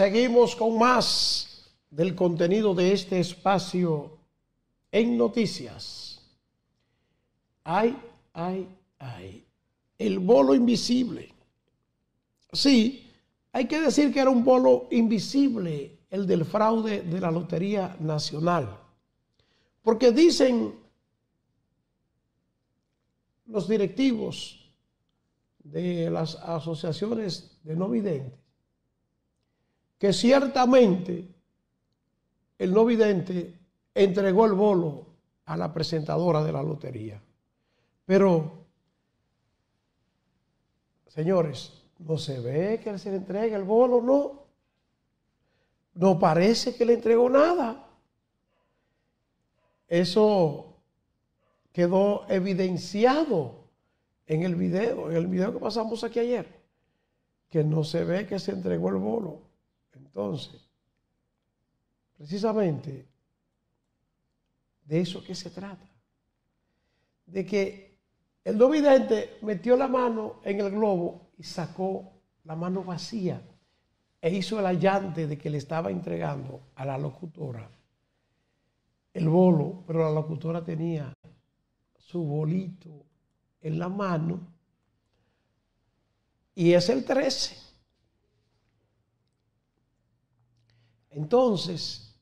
Seguimos con más del contenido de este espacio en noticias. Ay, ay, ay. El bolo invisible. Sí, hay que decir que era un bolo invisible el del fraude de la Lotería Nacional. Porque dicen los directivos de las asociaciones de no videntes que ciertamente el no vidente entregó el bolo a la presentadora de la lotería. Pero, señores, no se ve que se le entrega el bolo, no. No parece que le entregó nada. Eso quedó evidenciado en el video, en el video que pasamos aquí ayer, que no se ve que se entregó el bolo. Entonces, precisamente de eso que se trata. De que el no metió la mano en el globo y sacó la mano vacía e hizo el allante de que le estaba entregando a la locutora el bolo, pero la locutora tenía su bolito en la mano y es el 13. Entonces,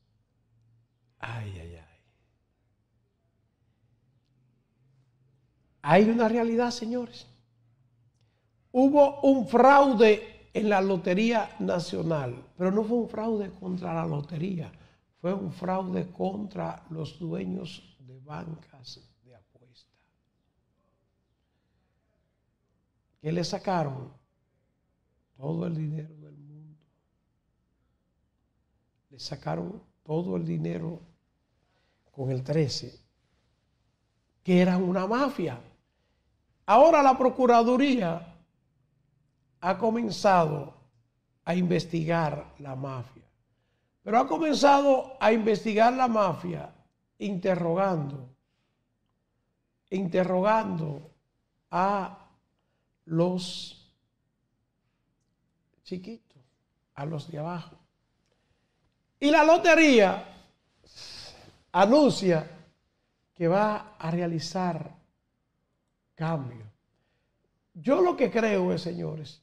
ay, ay, ay. Hay una realidad, señores. Hubo un fraude en la Lotería Nacional, pero no fue un fraude contra la lotería, fue un fraude contra los dueños de bancas de apuesta. Que le sacaron todo el dinero del mundo le sacaron todo el dinero con el 13, que era una mafia. Ahora la Procuraduría ha comenzado a investigar la mafia, pero ha comenzado a investigar la mafia interrogando, interrogando a los chiquitos, a los de abajo. Y la lotería anuncia que va a realizar cambio. Yo lo que creo es, señores,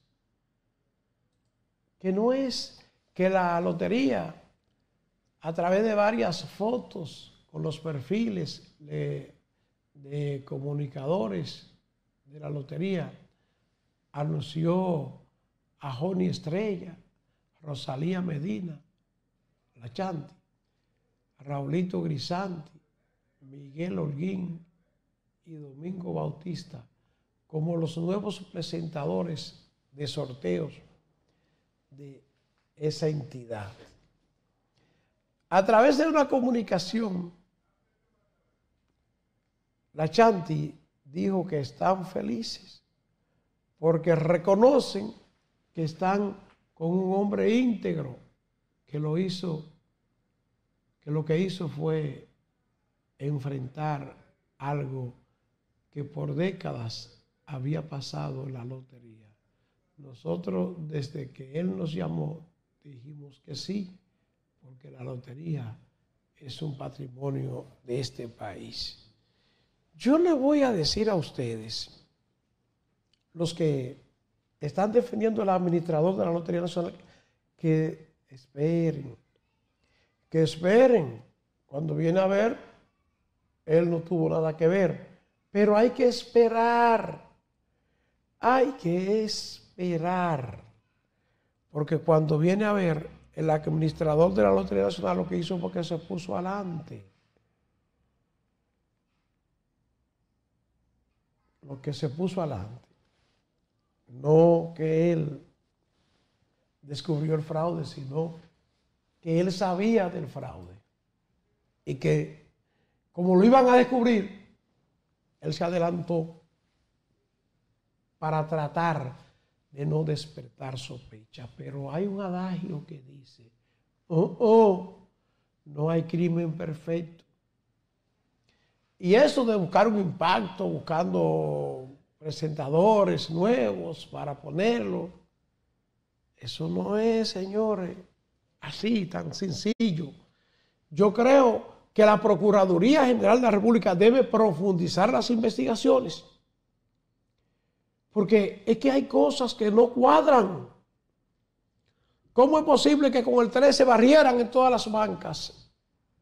que no es que la lotería, a través de varias fotos con los perfiles de, de comunicadores de la lotería, anunció a Joni Estrella, Rosalía Medina, la Chanti, Raulito Grisanti, Miguel Holguín y Domingo Bautista como los nuevos presentadores de sorteos de esa entidad. A través de una comunicación, la Chanti dijo que están felices porque reconocen que están con un hombre íntegro que lo hizo, que lo que hizo fue enfrentar algo que por décadas había pasado en la lotería. Nosotros desde que él nos llamó dijimos que sí, porque la lotería es un patrimonio de este país. Yo le voy a decir a ustedes, los que están defendiendo al administrador de la Lotería Nacional, que esperen, que esperen. Cuando viene a ver, él no tuvo nada que ver, pero hay que esperar, hay que esperar, porque cuando viene a ver, el administrador de la Lotería Nacional lo que hizo fue que se puso adelante. Lo que se puso adelante. No que él descubrió el fraude, sino que él sabía del fraude y que como lo iban a descubrir, él se adelantó para tratar de no despertar sospecha. Pero hay un adagio que dice, oh, oh, no hay crimen perfecto. Y eso de buscar un impacto, buscando presentadores nuevos para ponerlo, eso no es, señores, así tan sencillo. Yo creo que la Procuraduría General de la República debe profundizar las investigaciones. Porque es que hay cosas que no cuadran. ¿Cómo es posible que con el 13 barrieran en todas las bancas?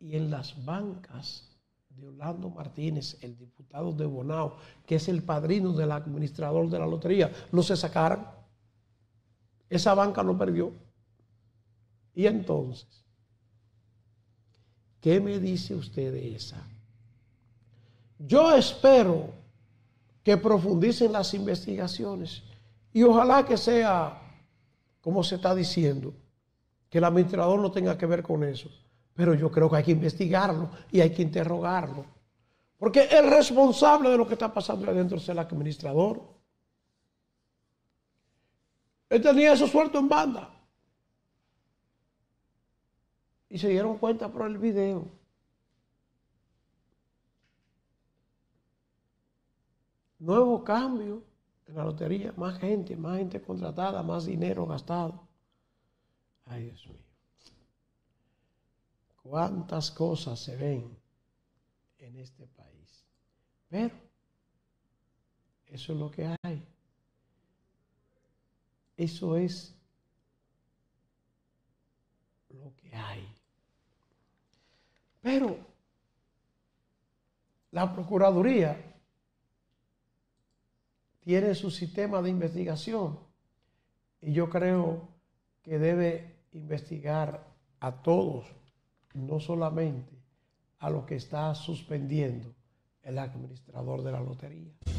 Y en las bancas de Orlando Martínez, el diputado de Bonao, que es el padrino del administrador de la lotería, no se sacaran. Esa banca lo perdió. Y entonces, ¿qué me dice usted de esa? Yo espero que profundicen las investigaciones y ojalá que sea como se está diciendo, que el administrador no tenga que ver con eso. Pero yo creo que hay que investigarlo y hay que interrogarlo. Porque el responsable de lo que está pasando adentro es el administrador. Él tenía eso suelto en banda. Y se dieron cuenta por el video. Nuevo cambio en la lotería, más gente, más gente contratada, más dinero gastado. Ay, Dios mío. Cuántas cosas se ven en este país. Pero eso es lo que hay. Eso es lo que hay. Pero la Procuraduría tiene su sistema de investigación y yo creo que debe investigar a todos, no solamente a lo que está suspendiendo el administrador de la lotería.